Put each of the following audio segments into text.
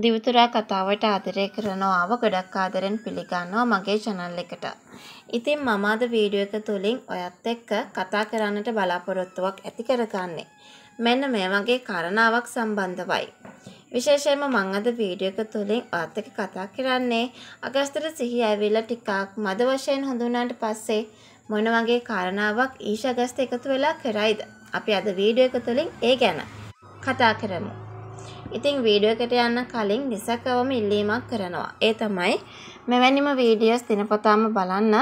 දිවතුරා කතාවට ආදරය කරනවා ගොඩක් ආදරෙන් පිළිගන්නවා මගේ channel එකට. ඉතින් මම අද වීඩියෝ එක තුලින් ඔයත් එක්ක කතා කරන්නට බලාපොරොත්තුවක් ඇති කරගන්නේ. මෙන්න මේ වගේ කාරණාවක් සම්බන්ධවයි. විශේෂයෙන්ම මම අද වීඩියෝ එක තුලින් ඔයත් එක්ක කතා කරන්නේ අගස්තර සිහි ඇවිල්ලා ටිකක් මද වශයෙන් හඳුනාට පස්සේ මොන වගේ කාරණාවක් ඊෂාගස්ත එකතු වෙලා කරයිද? අපි අද වීඩියෝ එක තුලින් ඒ ගැන කතා කරමු. ඉතින් වීඩියෝ එකට යන්න කලින් නිසකවම ඉල්ලීමක් කරනවා. ඒ තමයි මෙවැනිම වීඩියෝස් දිනපතාම බලන්න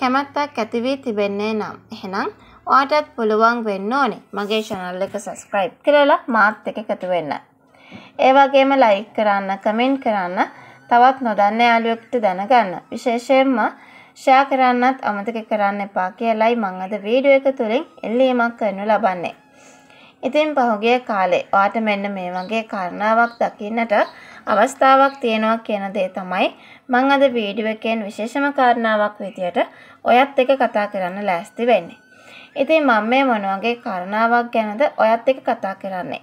කැමැත්තක් ඇති වී තිබෙන්නේ නම්. එහෙනම් ඔයාටත් පුළුවන් වෙන්න ඕනේ මගේ channel එක subscribe කරලා මාත් එක්ක එකතු වෙන්න. ඒ වගේම like කරන්න, comment කරන්න, තවත් නොදන්න යාළුවෙකුට දැනගන්න. විශේෂයෙන්ම ෂෙයා කරන්නත් අමතක කරන්න එපා කියලයි මම අද වීඩියෝ එක තුලින් එල්ලීමක් කරනු ලබන්නේ. ඉතින් පහුගිය කාලේ ඔයාට මෙන්න මේ වගේ කාරණාවක් දකින්නට අවස්ථාවක් තියෙනවා කියන දේ තමයි මං අද වීඩියෝ එකෙන් විශේෂම කාරණාවක් විදියට ඔයත් එක්ක කතා කරන්න ලෑස්ති වෙන්නේ. ඉතින් මම මේ මොන වගේ කාරණාවක් ගැනද ඔයත් එක්ක කතා කරන්නේ.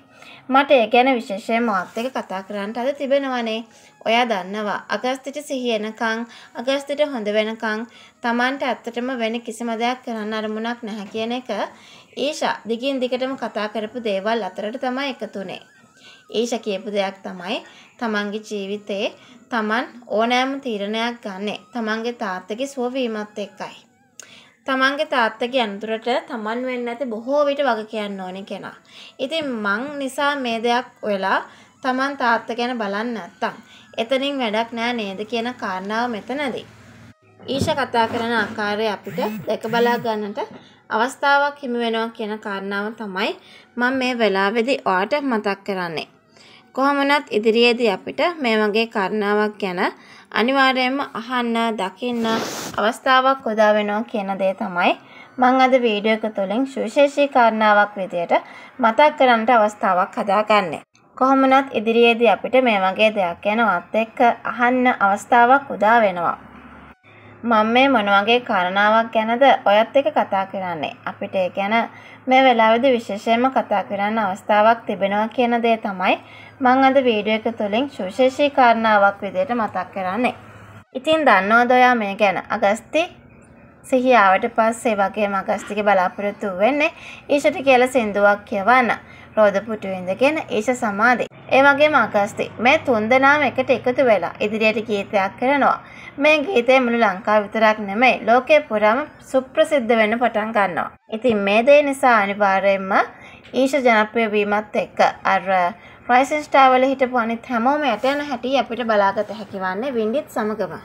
මට ඒ ගැන විශේෂයෙන් මාත් එක්ක කතා කරන්න අද තිබෙනවනේ. ඔයා දන්නවා අගස්තුට සිහියනකං අගස්තුට හොඳ වෙනකං Tamanට ඇත්තටම වෙන කිසිම දෙයක් කරන්න අරමුණක් නැහැ කියන එක ඊෂා දිගින් දිගටම කතා කරපු දේවල් අතරට තමයි එකතුනේ. ඊෂා කියපු දෙයක් තමයි Tamanගේ ජීවිතේ Taman ඕනෑම තීරණයක් ගන්නෙ Tamanගේ තාත්තගේ සුව වීමත් එක්කයි. තමන්ගේ තාත්තගේ අනතුරට තමන් වෙන්න ඇති බොහෝ විට වග කියන්න ඕනේ කෙනා. ඉතින් මං නිසා මේ දෙයක් ඔයලා තමන් තාත්ත ගැන බලන්න නැත්තම් එතනින් වැඩක් නෑ නේද කියන කාරණාව මෙතනදී. ඊෂ කතා කරන ආකාරය අපිට දැක බලා ගන්නට අවස්ථාවක් හිමි වෙනවා කියන කාරණාව තමයි මම මේ වෙලාවේදී ඔයාට මතක් කරන්නේ. කොහොම වුණත් ඉදිරියේදී අපිට මේ වගේ කාරණාවක් ගැන අනිවාර්යයෙන්ම අහන්න දකින්න අවස්ථාවක් උදා වෙනවා කියන දේ තමයි මම අද වීඩියෝ එක තුළින් සුවිශේෂී කාරණාවක් විදියට මතක් කරන්නට අවස්ථාවක් හදාගන්නේ. කොහොමනත් ඉදිරියේදී අපිට මේ වගේ දෙයක් ගැනවත් එක්ක අහන්න අවස්ථාවක් උදා වෙනවා. මම මේ මොන වගේ කාරණාවක් ගැනද ඔයත් එක්ක කතා කරන්නේ. අපිට ඒ ගැන මේ වෙලාවේදී විශේෂයෙන්ම කතා කරන්න අවස්ථාවක් තිබෙනවා කියන දේ තමයි මම අද වීඩියෝ එක තුලින් සුවිශේෂී කාරණාවක් විදිහට මතක් කරන්නේ. ඉතින් දන්නවද ඔයා මේ ගැන? අගස්ති සිහියාවට පස්සේ වගේම අගස්තිගේ බලාපොරොත්තු වෙන්නේ ඊෂට කියලා සින්දුවක් කියවන්න. රෝද පුටුවේ ඉඳගෙන ඊෂ සමාධි. ඒ වගේම අගස්ති මේ තුන් දෙනාම එකට එකතු වෙලා ඉදිරියට ගීතයක් කරනවා. මේ ගීතය මුළු ලංකාව විතරක් නෙමෙයි ලෝකෙ පුරාම සුප්‍රසිද්ධ වෙන්න පටන් ගන්නවා. ඉතින් මේ දේ නිසා අනිවාර්යයෙන්ම ඊශ ජනප්‍රිය වීමත් එක්ක අර රයිසින් ස්ටාර් වල හිටපු අනිත් හැමෝම යට යන හැටි අපිට බලාගත හැකි වන්නේ වින්ඩිත් සමගම.